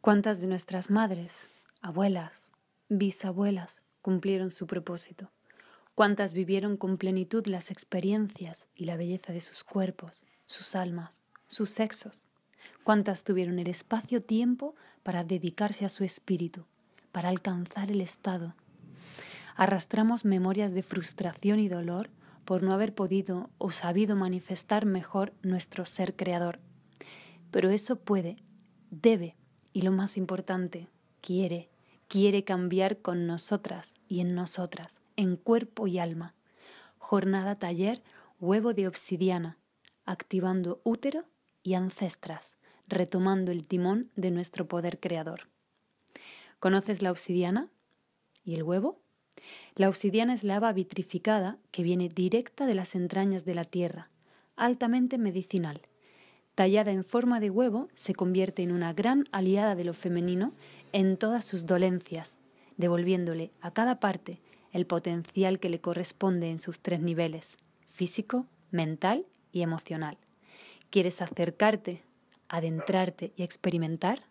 ¿Cuántas de nuestras madres, abuelas, bisabuelas cumplieron su propósito? ¿Cuántas vivieron con plenitud las experiencias y la belleza de sus cuerpos, sus almas, sus sexos? ¿Cuántas tuvieron el espacio-tiempo para dedicarse a su espíritu, para alcanzar el estado? Arrastramos memorias de frustración y dolor por no haber podido o sabido manifestar mejor nuestro ser creador. Pero eso puede, debe y lo más importante, quiere, quiere cambiar con nosotras y en nosotras, en cuerpo y alma. Jornada taller Huevo de Obsidiana, activando útero y ancestras, retomando el timón de nuestro poder creador. ¿Conoces la obsidiana? ¿Y el huevo? La obsidiana es lava vitrificada que viene directa de las entrañas de la tierra, altamente medicinal, tallada en forma de huevo, se convierte en una gran aliada de lo femenino en todas sus dolencias, devolviéndole a cada parte el potencial que le corresponde en sus tres niveles, físico, mental y emocional. ¿Quieres acercarte, adentrarte y experimentar?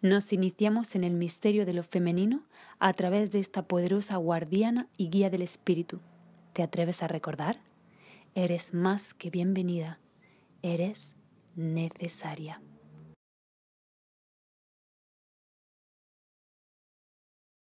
Nos iniciamos en el misterio de lo femenino a través de esta poderosa guardiana y guía del espíritu. ¿Te atreves a recordar? Eres más que bienvenida. Eres necesaria.